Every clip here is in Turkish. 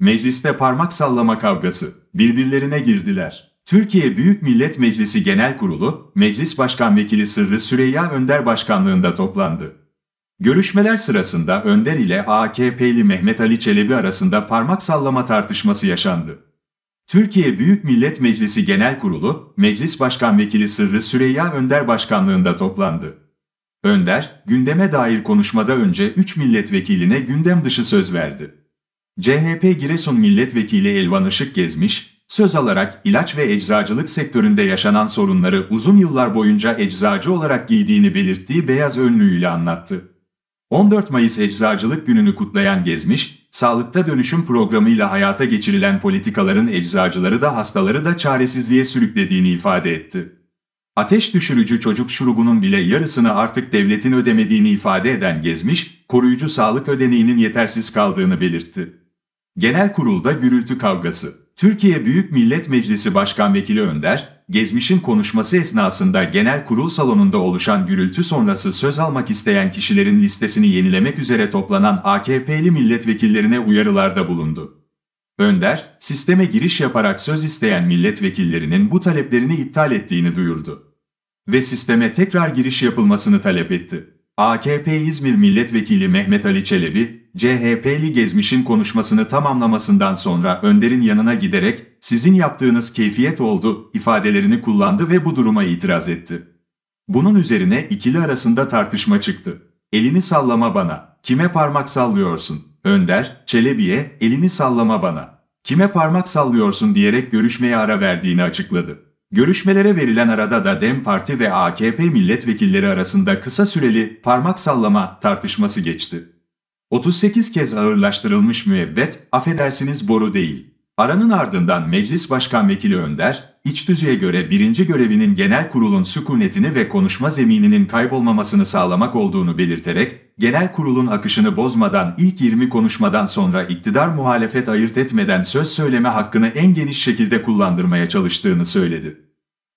Mecliste parmak sallama kavgası. Birbirlerine girdiler. Türkiye Büyük Millet Meclisi Genel Kurulu, Meclis Başkan Vekili Sırrı Süreyya Önder başkanlığında toplandı. Görüşmeler sırasında Önder ile AKP'li Mehmet Ali Çelebi arasında parmak sallama tartışması yaşandı. Türkiye Büyük Millet Meclisi Genel Kurulu, Meclis Başkan Vekili Sırrı Süreyya Önder başkanlığında toplandı. Önder, gündeme dair konuşmada önce 3 milletvekiline gündem dışı söz verdi. CHP Giresun Milletvekili Elvan Işık gezmiş, söz alarak ilaç ve eczacılık sektöründe yaşanan sorunları uzun yıllar boyunca eczacı olarak giydiğini belirttiği beyaz önlüğüyle anlattı. 14 Mayıs Eczacılık Günü'nü kutlayan Gezmiş, sağlıkta dönüşüm programıyla hayata geçirilen politikaların eczacıları da hastaları da çaresizliğe sürüklediğini ifade etti. Ateş düşürücü çocuk şurubunun bile yarısını artık devletin ödemediğini ifade eden Gezmiş, koruyucu sağlık ödeneğinin yetersiz kaldığını belirtti. Genel kurulda gürültü kavgası. Türkiye Büyük Millet Meclisi Başkan Vekili Önder, Gezmiş'in konuşması esnasında genel kurul salonunda oluşan gürültü sonrası söz almak isteyen kişilerin listesini yenilemek üzere toplanan AKP'li milletvekillerine uyarılarda bulundu. Önder, sisteme giriş yaparak söz isteyen milletvekillerinin bu taleplerini iptal ettiğini duyurdu. Ve sisteme tekrar giriş yapılmasını talep etti. AKP İzmir Milletvekili Mehmet Ali Çelebi, CHP'li Gezmiş'in konuşmasını tamamlamasından sonra Önder'in yanına giderek, sizin yaptığınız keyfiyet oldu ifadelerini kullandı ve bu duruma itiraz etti. Bunun üzerine ikili arasında tartışma çıktı. Elini sallama bana, kime parmak sallıyorsun? Önder, Çelebi'ye, elini sallama bana, kime parmak sallıyorsun diyerek görüşmeye ara verdiğini açıkladı. Görüşmelere verilen arada da DEM Parti ve AKP milletvekilleri arasında kısa süreli parmak sallama tartışması geçti. 38 kez ağırlaştırılmış müebbet, affedersiniz boru değil. Aranın ardından Meclis Başkan Vekili Önder, iç tüzüğe göre birinci görevinin genel kurulun sükunetini ve konuşma zemininin kaybolmamasını sağlamak olduğunu belirterek, genel kurulun akışını bozmadan ilk 20 konuşmadan sonra iktidar muhalefet ayırt etmeden söz söyleme hakkını en geniş şekilde kullandırmaya çalıştığını söyledi.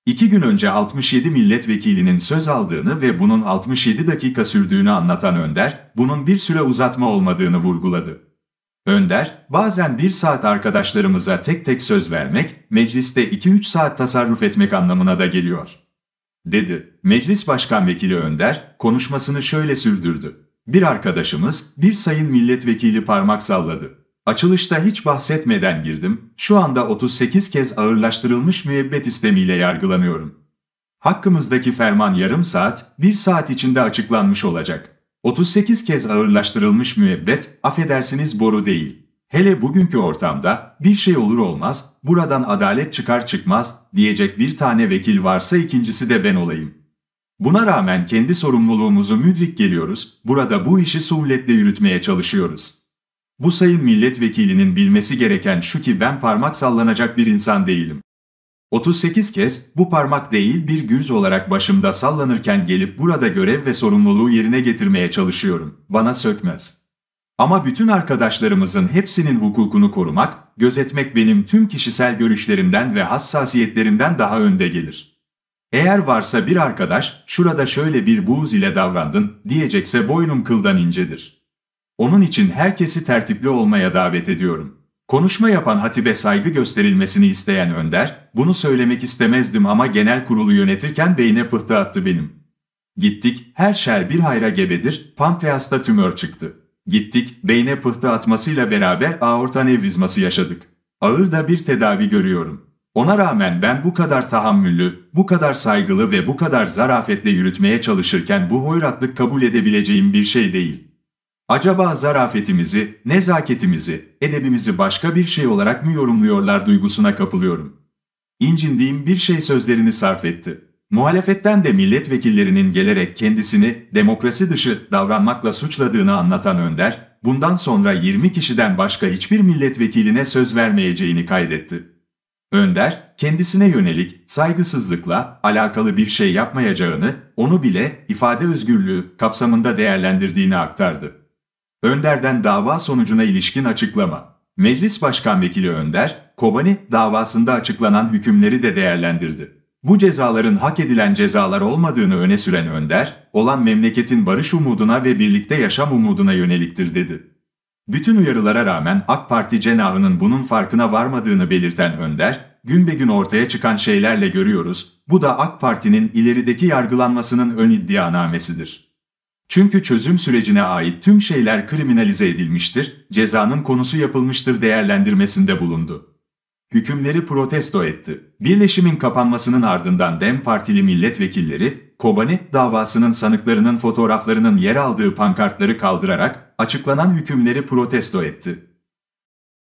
İki gün önce 67 milletvekilinin söz aldığını ve bunun 67 dakika sürdüğünü anlatan Önder, bunun bir süre uzatma olmadığını vurguladı. Önder, bazen bir saat arkadaşlarımıza tek tek söz vermek, mecliste 2-3 saat tasarruf etmek anlamına da geliyor. Dedi, Meclis Başkan Vekili Önder, konuşmasını şöyle sürdürdü. Bir arkadaşımız, bir sayın milletvekili parmak salladı. Açılışta hiç bahsetmeden girdim, şu anda 38 kez ağırlaştırılmış müebbet istemiyle yargılanıyorum. Hakkımızdaki ferman yarım saat, bir saat içinde açıklanmış olacak. 38 kez ağırlaştırılmış müebbet, affedersiniz boru değil. Hele bugünkü ortamda, bir şey olur olmaz, buradan adalet çıkar çıkmaz, diyecek bir tane vekil varsa ikincisi de ben olayım. Buna rağmen kendi sorumluluğumuzu müdrik geliyoruz, burada bu işi suhuletle yürütmeye çalışıyoruz.'' Bu sayın milletvekilinin bilmesi gereken şu ki ben parmak sallanacak bir insan değilim. 38 kez bu parmak değil bir gürz olarak başımda sallanırken gelip burada görev ve sorumluluğu yerine getirmeye çalışıyorum. Bana sökmez. Ama bütün arkadaşlarımızın hepsinin hukukunu korumak, gözetmek benim tüm kişisel görüşlerimden ve hassasiyetlerimden daha önde gelir. Eğer varsa bir arkadaş, şurada şöyle bir buğz ile davrandın, diyecekse boynum kıldan incedir. Onun için herkesi tertipli olmaya davet ediyorum. Konuşma yapan hatibe saygı gösterilmesini isteyen Önder, bunu söylemek istemezdim ama genel kurulu yönetirken beyne pıhtı attı benim. Gittik, her şer bir hayra gebedir, pankreasta tümör çıktı. Gittik, beyne pıhtı atmasıyla beraber aorta nevrizması yaşadık. Ağır da bir tedavi görüyorum. Ona rağmen ben bu kadar tahammüllü, bu kadar saygılı ve bu kadar zarafetle yürütmeye çalışırken bu hoyratlık kabul edebileceğim bir şey değil.'' Acaba zarafetimizi, nezaketimizi, edebimizi başka bir şey olarak mı yorumluyorlar duygusuna kapılıyorum. İncindiğim bir şey sözlerini sarf etti. Muhalefetten de milletvekillerinin gelerek kendisini demokrasi dışı davranmakla suçladığını anlatan Önder, bundan sonra 20 kişiden başka hiçbir milletvekiline söz vermeyeceğini kaydetti. Önder, kendisine yönelik saygısızlıkla alakalı bir şey yapmayacağını, onu bile ifade özgürlüğü kapsamında değerlendirdiğini aktardı. Önder'den dava sonucuna ilişkin açıklama. Meclis Başkan Vekili Önder, Kobani davasında açıklanan hükümleri de değerlendirdi. Bu cezaların hak edilen cezalar olmadığını öne süren Önder, olan memleketin barış umuduna ve birlikte yaşam umuduna yöneliktir dedi. Bütün uyarılara rağmen AK Parti cenahının bunun farkına varmadığını belirten Önder, gün be gün ortaya çıkan şeylerle görüyoruz, bu da AK Parti'nin ilerideki yargılanmasının ön iddianamesidir. Çünkü çözüm sürecine ait tüm şeyler kriminalize edilmiştir, cezanın konusu yapılmıştır değerlendirmesinde bulundu. Hükümleri protesto etti. Birleşimin kapanmasının ardından DEM Partili milletvekilleri, Kobani davasının sanıklarının fotoğraflarının yer aldığı pankartları kaldırarak açıklanan hükümleri protesto etti.